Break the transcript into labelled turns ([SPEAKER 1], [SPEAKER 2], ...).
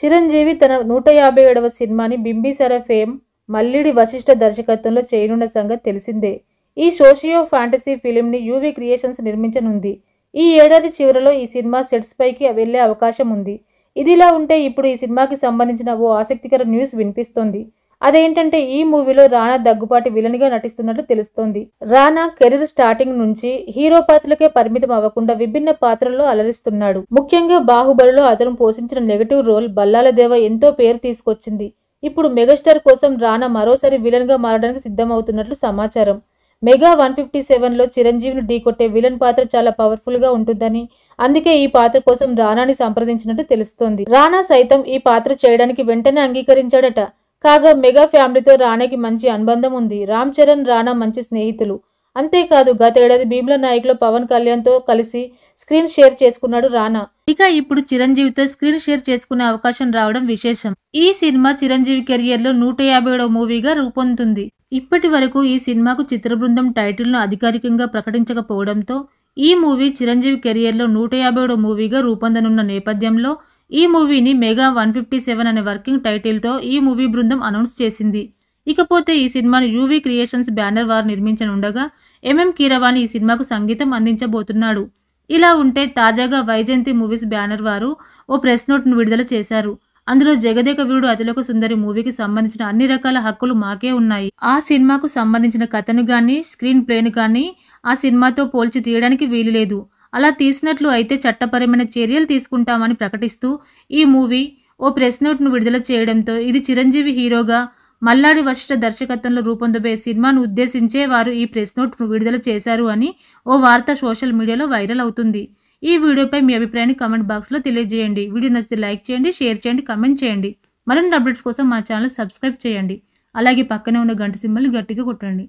[SPEAKER 1] చిరంజీవి తన నూట యాభై ఏడవ సినిమాని బింబిసర ఫేమ్ మల్లిడి వశిష్ఠ దర్శకత్వంలో చేయనున్న సంగతి తెలిసిందే ఈ సోషియో ఫ్యాంటసీ ఫిలింని యూవీ క్రియేషన్స్ నిర్మించనుంది ఈ ఏడాది చివరిలో ఈ సినిమా సెట్స్ పైకి వెళ్లే అవకాశం ఉంది ఇదిలా ఉంటే ఇప్పుడు ఈ సినిమాకి సంబంధించిన ఓ ఆసక్తికర న్యూస్ వినిపిస్తోంది అదేంటంటే ఈ మూవీలో రానా దగ్గుపాటి విలన్గా నటిస్తున్నట్లు తెలుస్తోంది రానా కెరీర్ స్టార్టింగ్ నుంచి హీరో పాత్రలకే పరిమితం అవ్వకుండా విభిన్న పాత్రల్లో అలరిస్తున్నాడు ముఖ్యంగా బాహుబలిలో అతను పోషించిన నెగటివ్ రోల్ బల్లాలదేవ ఎంతో పేరు తీసుకొచ్చింది ఇప్పుడు మెగాస్టార్ కోసం రానా మరోసారి విలన్గా మారడానికి సిద్ధమవుతున్నట్లు సమాచారం మెగా వన్ ఫిఫ్టీ సెవెన్లో చిరంజీవిని ఢీకొట్టే విలన్ పాత్ర చాలా పవర్ఫుల్గా ఉంటుందని అందుకే ఈ పాత్ర కోసం రానాని సంప్రదించినట్టు తెలుస్తోంది రానా సైతం ఈ పాత్ర చేయడానికి వెంటనే అంగీకరించాడట కాగా మెగా ఫ్యామిలీతో రాణాకి మంచి అనుబంధం ఉంది రామ్ చరణ్ రాణా మంచి స్నేహితులు అంతేకాదు గతేడాది భీమ్ల నాయకులు పవన్ కళ్యాణ్తో కలిసి స్క్రీన్ షేర్ చేసుకున్నాడు రానా ఇక ఇప్పుడు చిరంజీవితో స్క్రీన్ షేర్ చేసుకునే అవకాశం రావడం విశేషం ఈ సినిమా చిరంజీవి కెరియర్లో నూట మూవీగా రూపొందుతుంది ఇప్పటి వరకు ఈ సినిమాకు చిత్ర టైటిల్ టైటిల్ను అధికారికంగా ప్రకటించకపోవడంతో ఈ మూవీ చిరంజీవి లో నూట మూవీగా రూపొందనున్న నేపథ్యంలో ఈ మూవీని మెగా వన్ ఫిఫ్టీ సెవెన్ అనే వర్కింగ్ టైటిల్తో ఈ మూవీ బృందం అనౌన్స్ చేసింది ఇకపోతే ఈ సినిమాను యూవీ క్రియేషన్స్ బ్యానర్ వారు నిర్మించనుండగా ఎంఎం కీరవాణి ఈ సినిమాకు సంగీతం అందించబోతున్నాడు ఇలా ఉంటే తాజాగా వైజయంతి మూవీస్ బ్యానర్ వారు ఓ ప్రెస్ నోట్ను విడుదల చేశారు అందులో జగదేక వీరుడు అతిలోక సుందరి మూవీకి సంబంధించిన అన్ని రకాల హక్కులు మాకే ఉన్నాయి ఆ సినిమాకు సంబంధించిన కథను కానీ స్క్రీన్ ప్లేను కానీ ఆ సినిమాతో పోల్చి తీయడానికి వీలులేదు అలా తీసినట్లు అయితే చట్టపరమైన చర్యలు తీసుకుంటామని ప్రకటిస్తూ ఈ మూవీ ఓ ప్రెస్ నోట్ను విడుదల చేయడంతో ఇది చిరంజీవి హీరోగా మల్లాడి వశిష్ట దర్శకత్వంలో రూపొందబోయే సినిమాను ఉద్దేశించే వారు ఈ ప్రెస్ నోట్ను విడుదల చేశారు అని ఓ వార్త సోషల్ మీడియాలో వైరల్ అవుతుంది ఈ వీడియోపై మీ అభిప్రాయాన్ని కమెంట్ బాక్స్లో తెలియజేయండి వీడియో నచ్చితే లైక్ చేయండి షేర్ చేయండి కమెంట్ చేయండి మరిన్ని అప్డేట్స్ కోసం మా ఛానల్ సబ్స్క్రైబ్ చేయండి అలాగే పక్కనే ఉన్న గంట సింబల్ని గట్టిగా కొట్టండి